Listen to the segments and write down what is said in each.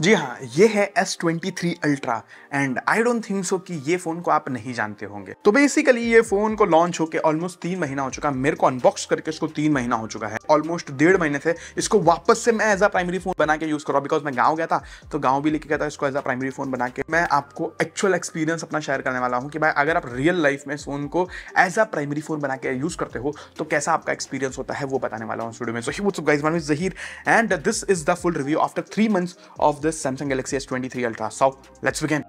जी हाँ ये है S23 Ultra and I don't think so कि ये फ़ोन को आप नहीं जानते होंगे तो बेसिकली ये फ़ोन को लॉन्च होकर ऑलमोस्ट तीन महीना हो चुका है मेरे को अनबॉक्स करके इसको तीन महीना हो चुका है ऑलमोस्ट डेढ़ महीने से इसको वापस से मैं एज अ प्राइमरी फ़ोन बना के यूज़ कर रहा बिकॉज मैं गाँव गया था तो गाँव भी लेके गया था इसको एज अ प्राइमरी फ़ोन बना के मैं आपको एक्चुअल एक्सपीरियंस अपना शेयर करने वाला हूँ कि भाई अगर आप रियल लाइफ में इस फ़ोन को एज अ प्राइमरी फ़ोन बना के यूज़ करते हो तो कैसा आपका एक्सपीरियंस होता है वो बताने वाला हूँ स्टूडियो में so hi guys Zaheer and this is the full review after three months of this Samsung Galaxy S23 Ultra. So let's begin.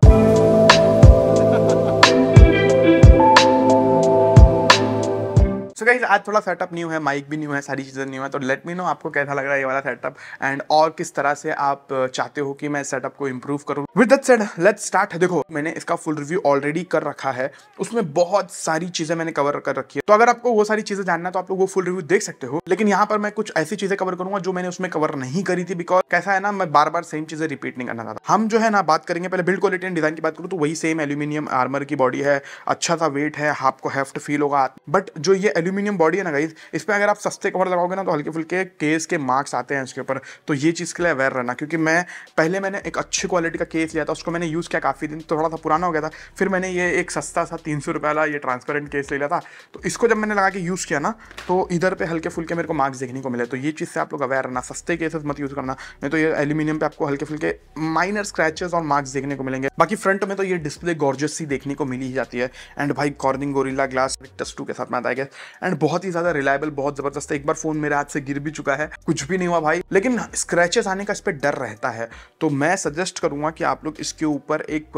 So guys आज थोड़ा सेटअप न्यू है माइक भी न्यू है सारी चीज़ें न्यू है तो लेट मी नो आपको कैसा लग रहा है ये वाला सेटअप एंड और किस तरह से आप चाहते हो कि मैं सेटअप को इम्प्रूव करूँ with that said let start देखो मैंने इसका फुल रिव्यू ऑलरेडी कर रखा है उसमें बहुत सारी चीज़ें मैंने कवर कर रखी है तो अगर आपको वो सारी चीज़ें जानना तो आप लोग वो फुल रिव्यू देख सकते हो लेकिन यहाँ पर मैं कुछ ऐसी चीज़ें कवर करूंगा जो मैंने उसमें कवर नहीं करी थी बिकॉज कैसा है ना मैं बार बार सेम चीज़ें रिपीट नहीं करना चाहता हम जो है ना बात करेंगे पहले बिल्ड क्वालिटी एंड डिज़ाइन की बात करूँ तो वही सेम एल्यूमिनियम आर्मर की बॉडी है अच्छा सा वेट है आपको हेफ्ट फील होगा बट जो ये एल्यूमिनियम एल्यूमिनियम बॉडी है ना गाइज इस पर अगर आप सस्ते कवर लगाओगे ना तो हल्के फुल्के केस के मार्क्स आते हैं इसके ऊपर तो ये चीज़ के लिए अवेयर रहना क्योंकि मैं पहले मैंने एक अच्छी क्वालिटी का केस लिया था उसको मैंने यूज़ किया काफ़ी दिन थोड़ा सा पुराना हो गया था फिर मैंने ये एक सस्ता सा तीन सौ वाला ये ट्रांसपेरेंट केस ले लिया था तो इसको जब मैंने लगा के यूज़ किया ना तो इधर पर हल्के फुल्के मेरे को मार्क्स देखने को मिले तो ये चीज़ से आप लोग अवेयर रहना सस्ते केसेस मत यूज़ करना नहीं तो ये एल्यूमिनियम पर आपको हल्के फुल्के माइनर स्क्रैचेस और मार्क्स देखने को मिलेंगे बाकी फ्रंट में तो ये डिस्प्ले गॉर्जस सी देखने को मिली ही जाती है एंड भाई कॉर्निंग गोरिल्ला ग्लास टू के साथ में आता है एंड बहुत ही ज़्यादा रिलायबल बहुत ज़बरदस्त है एक बार फ़ोन मेरे हाथ से गिर भी चुका है कुछ भी नहीं हुआ भाई लेकिन स्क्रैचेस आने का इस पर डर रहता है तो मैं सजेस्ट करूंगा कि आप लोग इसके ऊपर एक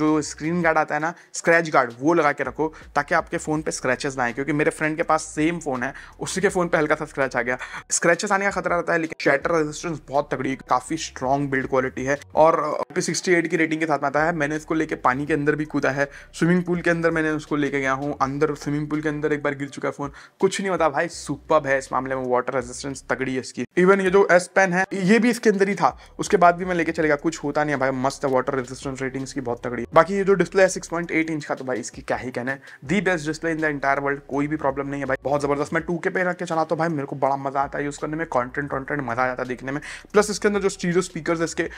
जो स्क्रीन गार्ड आता है ना स्क्रैच गार्ड वो लगा के रखो ताकि आपके फ़ोन पे स्क्रैचेस ना आए क्योंकि मेरे फ्रेंड के पास सेम फ़ोन है उसी के फ़ोन पे हल्का सा स्क्रैच आ गया स्क्रैचेस आने का खतरा रहता है लेकिन शैटर रेजिस्टेंस बहुत तगड़ी काफ़ी स्ट्रॉन्ग बिल्ड क्वालिटी है और सिक्सटी एट की रेटिंग के साथ आता है मैंने इसको लेके पानी के अंदर भी कूदा है स्विमिंग पूल के अंदर मैंने उसको लेके गया हूँ अंदर स्विमिंग पूल के अंदर एक बार गिर चुका है फोन कुछ नहीं होता भाई सुपर है इस मामले में वाटर रेजिस्टेंस तगड़ी है इसकी इवन ये जो एस पेन है ये भी इसके अंदर ही था उसके बाद भी मैं लेके चलेगा कुछ होता नहीं है भाई मस्त है वाटर रेजिस्टेंस रेटिंग इसकी बहुत तगड़ी है बाकी ये जो डिस्प्ले है सिक्स इंच का तो भाई इसकी क्या ही कहना है the best display in the entire world कोई भी प्रॉब्लम नहीं है भाई बहुत जबरदस्त मैं टू के पे रख के चला तो भाई मेरे को बड़ा मजा आता है यूज करने में कॉन्टेंट वॉन्टेंट मजा आता है देखने में प्लस इसके अंदर जो स्टीरियो स्पीकर इसके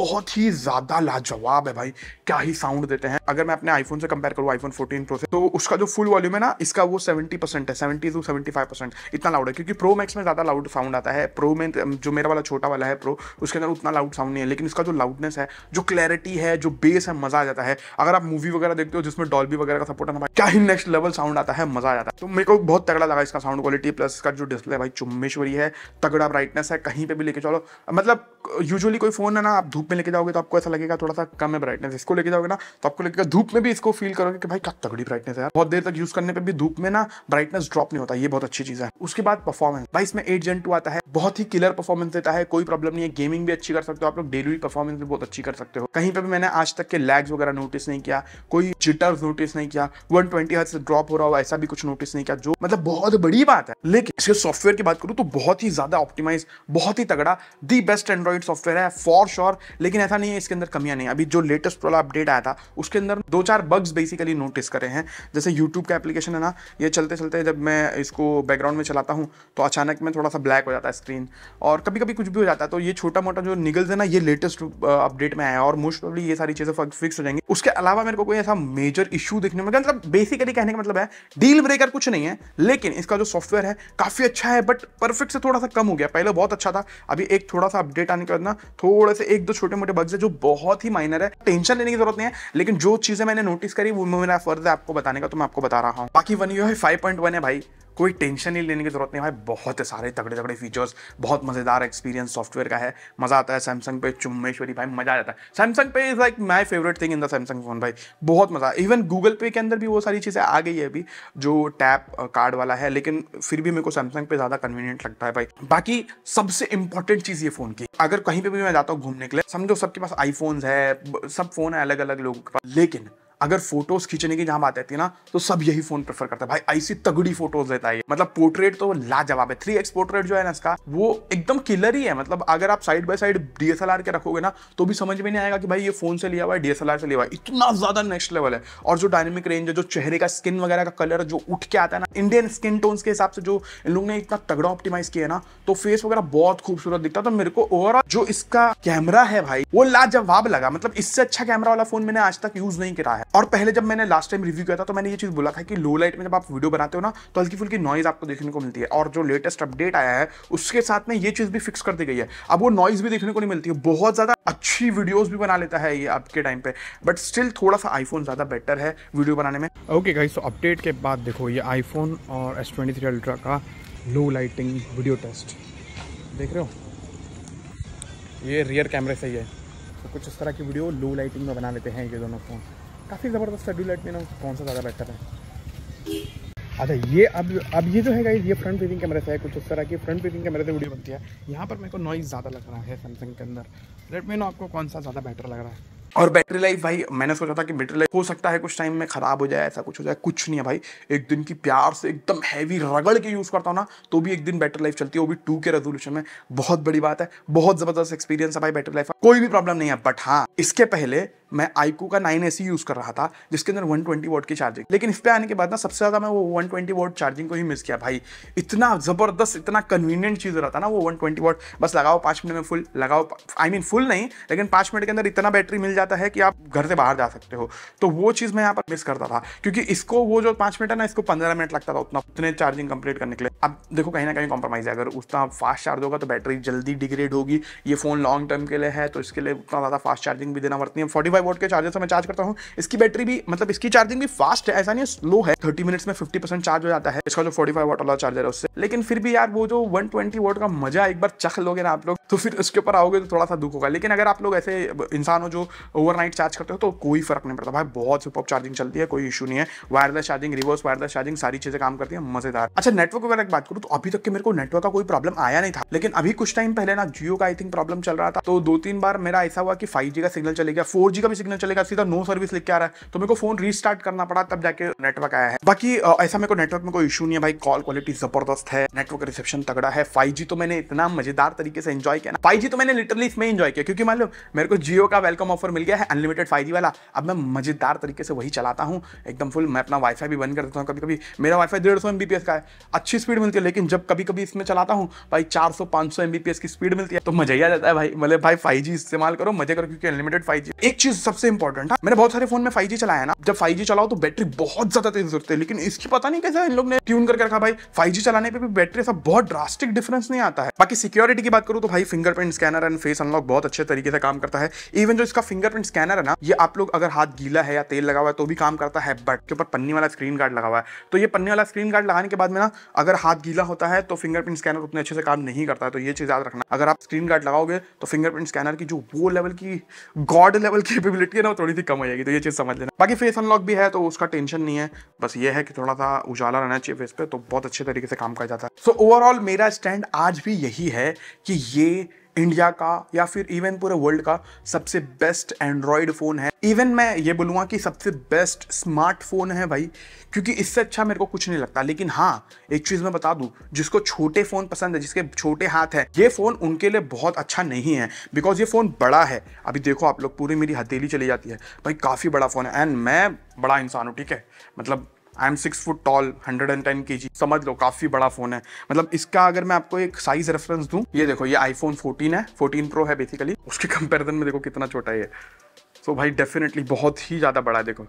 बहुत ही ज्यादा लाजवाब है भाई क्या ही साउंड देते हैं अगर मैं अपने आईफोन से कंपेयर करूँ आईफोन फोर्टीन प्रो से तो उसका जो फुल वॉल्यूम है ना इसका वो सेवेंटी परसेंट है seventy two seventy five percent इतना लाउड है क्योंकि प्रो मैक्स में ज़्यादा लाउड साउंड आता है प्रो में जो मेरा वाला छोटा वाला है प्रो उसके अंदर उतना लाउड साउंड नहीं है लेकिन इसका जो लाउडनेस है जो क्लैरिटी है जो बेस है मज़ा आ जाता है अगर आप मूवी वगैरह देखते हो जिसमें डॉल्बी वगैरह का सपोर्ट है तो क्या ही नेक्स्ट लेवल साउंड आता है मज़ा आ जाता है तो मेरे को बहुत तगड़ा लगा इसका साउंड क्वालिटी प्लस इसका जो डिस्प्ले भाई चुम्बेश्वरी है तगड़ा ब्राइटनेस है कहीं पर भी लेके चलो मतलब यूजुअली कोई फोन है ना आप धूप में लेके जाओगे तो आपको ऐसा लगेगा थोड़ा सा कम है ब्राइटनेस इसको लेके जाओगे ना तो आपको लगेगा धूप में भी इसको फील करोगे कि भाई क्या तगड़ी ब्राइटनेस है बहुत देर तक यूज़ करने पर भी धूप में ना ब्राइटनेस ब्राइटनेस ड्रॉप नहीं होता ये बहुत अच्छी चीज है उसके बाद परफॉर्मेंस भाई इसमें एट जेन टू आता है बहुत ही किलर परफॉर्मेंस देता है कोई प्रॉब्लम नहीं है गेमिंग भी अच्छी कर सकते हो आप लोग डेली परफॉर्मेंस भी बहुत अच्छी कर सकते हो कहीं पर भी मैंने आज तक के लैग्स वगैरह नोटिस नहीं किया कोई जिटर्स नोटिस नहीं किया वन ट्वेंटी से ड्रॉप हो रहा हो ऐसा भी कुछ नोटिस नहीं किया जो मतलब बहुत बड़ी बात है लेकिन इसके सॉफ्टवेयर की बात करूं तो बहुत ही ज्यादा ऑप्टिमाइज बहुत ही तगड़ा दी बेस्ट एंड्रॉइड सॉफ्टवेयर है फॉर श्योर लेकिन ऐसा नहीं है इसके अंदर कमियां नहीं अभी जो लेटेस्ट वाला अपडेट आया था उसके अंदर दो चार बग्स बेसिकली नोटिस करे हैं जैसे यूट्यूब का एप्लीकेशन है ना ये चलते चलते में जब मैं इसको बैकग्राउंड में चलाता हूँ तो अचानक में थोड़ा सा ब्लैक हो जाता है स्क्रीन और कभी कभी कुछ भी हो जाता है तो ये छोटा मोटा जो निगल्स है ना ये लेटेस्ट अपडेट में आया और मोस्ट ऑफली ये सारी चीज़ें फिक्स हो जाएंगी उसके अलावा मेरे को कोई ऐसा मेजर इशू देखने में मतलब बेसिकली कहने का मतलब है डील ब्रेकर कुछ नहीं है लेकिन इसका जो सॉफ्टवेयर है काफ़ी अच्छा है बट परफेक्ट से थोड़ा सा कम हो गया पहले बहुत अच्छा था अभी एक थोड़ा सा अपडेट आने के बाद ना थोड़े से एक दो छोटे मोटे बग्स है जो बहुत ही माइनर है टेंशन लेने की जरूरत नहीं है लेकिन जो चीज़ें मैंने नोटिस करी वो मेरा फर्ज है आपको बताने का तो मैं आपको बता रहा हूँ बाकी वन यू है फाइव है भाई कोई टेंशन नहीं लेने की ज़रूरत नहीं भाई बहुत है सारे तगड़े तगड़े फीचर्स बहुत मज़ेदार एक्सपीरियंस सॉफ्टवेयर का है मज़ा आता है सैमसंग पे चुम्बेश्वरी भाई मज़ा आ जाता है Samsung Pay is like my favourite thing in the Samsung phone भाई बहुत मज़ा इवन गूगल पे के अंदर भी वो सारी चीज़ें आ गई है अभी जो टैप कार्ड वाला है लेकिन फिर भी मेरे को सैमसंग पे ज़्यादा कन्वीनियंट लगता है भाई बाकी सबसे इंपॉर्टेंट चीज़ ये फ़ोन की अगर कहीं पर भी मैं जाता हूँ घूमने के लिए समझो सबके पास आईफोन है सब फ़ोन है अलग अलग लोगों के पास लेकिन अगर फोटोज खींचने की जहाँ बात आती है ना तो सब यही फोन प्रेफर करता है भाई ऐसी तगड़ी फोटोज देता है मतलब पोर्ट्रेट तो लाजवाब है थ्री एक्स पोर्ट्रेट जो है ना इसका वो एकदम किलर ही है मतलब अगर आप साइड बाय साइड डीएसएलआर के रखोगे ना तो भी समझ में नहीं आएगा कि भाई ये फोन से लिया हुआ है डीएसएलआर से लिया हुआ है इतना ज्यादा नेक्स्ट लेवल है और जो डायनेमिक रेंज है जो चेहरे का स्किन वगैरह का कलर जो उठ के आता है ना इंडियन स्किन टोन्स के हिसाब से जो इन लोगों ने इतना तगड़ा ऑप्टिमाइज किया ना तो फेस वगैरह बहुत खूबसूरत दिखता तो मेरे को ओवरऑल जो इसका कैमरा है भाई वो लाजवाब लगा मतलब इससे अच्छा कैमरा वाला फोन मैंने आज तक यूज नहीं करा है और पहले जब मैंने लास्ट टाइम रिव्यू किया था तो मैंने ये चीज़ बोला था कि लो लाइट में जब आप वीडियो बनाते हो ना तो हल्की फुल्की नॉइज़ आपको देखने को मिलती है और जो लेटेस्ट अपडेट आया है उसके साथ में ये चीज़ भी फिक्स कर दी गई है अब वो नॉइज़ भी देखने को नहीं मिलती है बहुत ज़्यादा अच्छी वीडियोज़ भी बना लेता है ये आपके टाइम पर बट स्टिल थोड़ा सा आईफोन ज़्यादा बेटर है वीडियो बनाने में ओके गाइस सो अपडेट के बाद देखो ये आईफोन और एस ट्वेंटी थ्री अल्ट्रा का लो लाइटिंग वीडियो टेस्ट देख रहे हो ये रियर कैमरे से ही है तो कुछ इस तरह की वीडियो लो लाइटिंग में बना लेते हैं ये दोनों फ़ोन काफ़ी ज़बरदस्त शेड्यूल है मेरा कौन सा ज़्यादा बेटर है अच्छा ये अब अब ये जो है गाइज ये फ्रंट फेसिंग कैमरे से है कुछ उस तरह की फ्रंट फेसिंग कैमरे से वीडियो बनती है यहाँ पर मेरे को नॉइज़ ज़्यादा लग रहा है सैमसंग के अंदर रेडमी नो आपको कौन सा ज़्यादा बेटर लग रहा है और बैटरी लाइफ भाई मैंने सोचा था कि बैटरी लाइफ हो सकता है कुछ टाइम में ख़राब हो जाए ऐसा कुछ हो जाए कुछ नहीं है भाई एक दिन की प्यार से एकदम हैवी रगड़ के यूज़ करता हूँ ना तो भी एक दिन बैटरी लाइफ चलती है वो भी टू के रेजोल्यूशन में बहुत बड़ी बात है बहुत ज़बरदस्त एक्सपीरियंस है भाई बैटरी लाइफ कोई भी प्रॉब्लम नहीं है बट हाँ इसके पहले मैं आईकू का नाइन एसी यूज़ कर रहा था जिसके अंदर वन ट्वेंटी वोट की चार्जिंग लेकिन इस पे आने के बाद ना सबसे ज़्यादा मैं वो वन ट्वेंटी वोट चार्जिंग को ही मिस किया भाई इतना ज़बरदस्त इतना कन्वीनियंट चीज़ रहा था ना वो वन ट्वेंटी वोट बस लगाओ पाँच मिनट में फुल लगाओ आई मीन फुल नहीं लेकिन पांच मिनट के अंदर इतना बैटरी मिल जाता है कि आप घर से बाहर जा सकते हो तो वो चीज़ मैं यहाँ पर मिस करता था क्योंकि इसको वो जो पाँच मिनट है ना इसको पंद्रह मिनट लगता था उतना उतने चार्जिंग कंप्लीट करने के लिए अब देखो कहीं ना कहीं कॉम्प्रोमाइज़ है अगर उतना फास्ट चार्ज होगा तो बैटरी जल्दी डिग्रेड होगी ये फ़ोन लॉन्ग टर्म के लिए है तो इसके लिए उतना ज़्यादा फास्ट चार्जिंग भी देना पड़ती है फोर्टी फाइव वोट के चार्जर से मैं चार्ज करता हूँ इसकी बैटरी भी मतलब इसकी चार्जिंग भी फास्ट है ऐसा नहीं स्लो है थर्टी मिनट्स में फिफ्टी परसेंट चार्ज हो जाता है इसका जो फोर्टी फाइव वोट वाला चार्जर है उससे लेकिन फिर भी यार वो जो वन ट्वेंटी वोट का मजा एक बार चख लोगे ना आप लोग तो फिर उसके ऊपर आओगे तो थोड़ा सा दुख होगा लेकिन अगर आप लोग ऐसे इंसान हो जो ओवर चार्ज करते हो तो कोई फर्क नहीं पड़ता भाई बहुत सुपर चार्जिंग चलती है कोई इशू नहीं है wireless charging reverse wireless charging सारी चीजें काम करती है मजेदार अच्छा नेटवर्क वगैरह बात करूँ तो अभी तक के मेरे को नेटवर्क का कोई प्रॉब्लम आया नहीं था लेकिन अभी कुछ टाइम पहले ना जियो का आई थिंक प्रॉब्लम चल रहा था तो दो तीन बार मेरा ऐसा हुआ कि फाइव का सिग्नल चले गया फोर का भी सिग्नल चलेगा सीधा नो सर्विस लिख के आ रहा है तो मेरे को फोन रीस्टार्ट करना पड़ा तब जाके नेटवर्क आया है बाकी ऐसा मेरे को नेटवर्क में कोई इशू नहीं है भाई कॉल क्वालिटी जबरदस्त है नेटवर्क रिसेप्शन तगड़ा है फाइव तो मैंने इतना मजेदार तरीके से इन्जॉय किया फाइव जी तो मैंने लिटरली इसमें एंजॉय किया क्योंकि मान लो मेरे को जियो का वेलकम ऑफर मिल गया है अनलिमिटेड फाइव वाला अब मैं मजेदार तरीके से वही चलाता हूँ एकदम फुल मैं अपना वाईफाई भी बंद कर देता हूँ कभी कभी मेरा वाईफाई डेढ़ सौ का है अच्छी स्पीड मिलती है लेकिन जब कभी कभी इसमें चलाता हूँ भाई चार सौ पाँच सौ की स्पीड मिलती है तो मजा ही आ जाता है भाई मतलब भाई फाइव इस्तेमाल करो मजे करो क्योंकि अनलिमिटेड फाइव एक चीज चीज सबसे इंपॉर्टेंट है हाँ, मैंने बहुत सारे फोन में फाइव जी चलाया ना जब फाइव जी चलाओ तो बैटरी बहुत ज्यादा तेज होती है लेकिन इसकी पता नहीं कैसे इन लोग ने ट्यून करके रखा भाई फाइव चलाने पर भी बैटरी सब बहुत ड्रास्टिक डिफरेंस नहीं आता है बाकी सिक्योरिटी की बात करूँ तो भाई fingerprint scanner and face unlock बहुत अच्छे तरीके से काम करता है इवन जो इसका फिंगरप्रिंट स्कैनर है ना ये आप लोग अगर हाथ गीला है या तेल लगा हुआ है तो भी काम करता है बट के ऊपर पन्नी वाला स्क्रीन गार्ड लगा हुआ है तो ये पन्नी वाला स्क्रीन गार्ड लगाने के बाद में ना अगर हाथ गीला होता है तो फिंगरप्रिंट स्कैनर उतने अच्छे से काम नहीं करता है तो ये चीज़ याद रखना अगर आप स्क्रीन गार्ड लगाओगे तो फिंगरप्रिंट स्कैनर की जो वो लेवल की गॉड लेवल की कैपेबिलिटी है ना थोड़ी सी कम हो जाएगी तो ये चीज़ समझ लेना बाकी फेस अनलॉक भी है तो उसका टेंशन नहीं है बस ये है कि थोड़ा सा उजाला रहना चाहिए फेस पे तो बहुत अच्छे तरीके से काम कर जाता है सो ओवरऑल मेरा स्टैंड आज भी यही है कि ये इंडिया का या फिर इवन पूरे वर्ल्ड का सबसे बेस्ट एंड्रॉयड फ़ोन है इवन मैं ये बोलूँगा कि सबसे बेस्ट स्मार्टफोन है भाई क्योंकि इससे अच्छा मेरे को कुछ नहीं लगता लेकिन हाँ एक चीज़ मैं बता दूँ जिसको छोटे फ़ोन पसंद है जिसके छोटे हाथ हैं ये फ़ोन उनके लिए बहुत अच्छा नहीं है बिकॉज ये फ़ोन बड़ा है अभी देखो आप लोग पूरी मेरी हथेली चली जाती है भाई काफ़ी बड़ा फ़ोन है एंड मैं बड़ा इंसान हूँ ठीक है मतलब I am six foot tall hundred and ten K G समझ लो काफ़ी बड़ा फ़ोन है मतलब इसका अगर मैं आपको एक साइज़ रेफरेंस दूँ ये देखो ये आईफोन फोर्टीन है फोर्टीन प्रो है बेसिकली उसके कंपेरिजन में देखो कितना छोटा है सो so भाई डेफिनेटली बहुत ही ज़्यादा बड़ा है देखो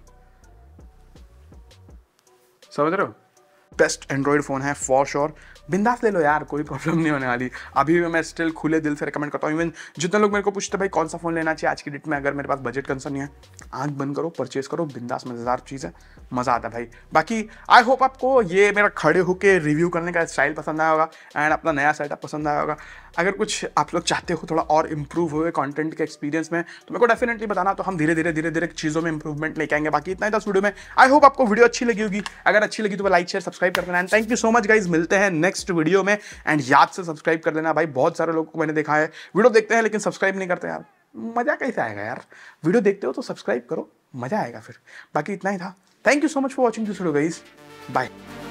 समझ रहे हो बेस्ट एंड्रॉयड फ़ोन है फॉर श्योर sure. बिंदास ले लो यार कोई प्रॉब्लम नहीं होने वाली अभी भी मैं स्टिल खुले दिल से रिकमेंड करता हूँ इवन जितने लोग मेरे को पूछते भाई कौन सा फ़ोन लेना चाहिए आज की डेट में अगर मेरे पास बजट कंसर्न नहीं है आँख बंद करो परचेज करो बिंदास मज़ेदार चीज़ है मज़ा आता है भाई बाकी आई होप आपको ये मेरा खड़े होकर रिव्यू करने का स्टाइल पसंद आया होगा एंड अपना नया सेटअप पसंद आया होगा अगर कुछ आप लोग चाहते हो थोड़ा और इम्प्रूव हुए कंटेंट के एक्सपीरियंस में तो मेरे को डेफिनेटली बताना तो हम धीरे धीरे धीरे धीरे चीज़ों में इंप्रूवमेंट लेके आएंगे बाकी इतना ही था वीडियो में आई होप आपको वीडियो अच्छी लगी होगी अगर अच्छी लगी तो लाइक शेयर सब्सक्राइब कर देना and thank you so much guys मिलते हैं नेक्स्ट नेक्स्ट वीडियो में एंड याद से सब्सक्राइब कर लेना भाई बहुत सारे लोगों को मैंने देखा है वीडियो देखते हैं लेकिन सब्सक्राइब नहीं करते यार मज़ा कैसे आएगा यार वीडियो देखते हो तो सब्सक्राइब करो मज़ा आएगा फिर बाकी इतना ही था thank you so much for watching this video guys bye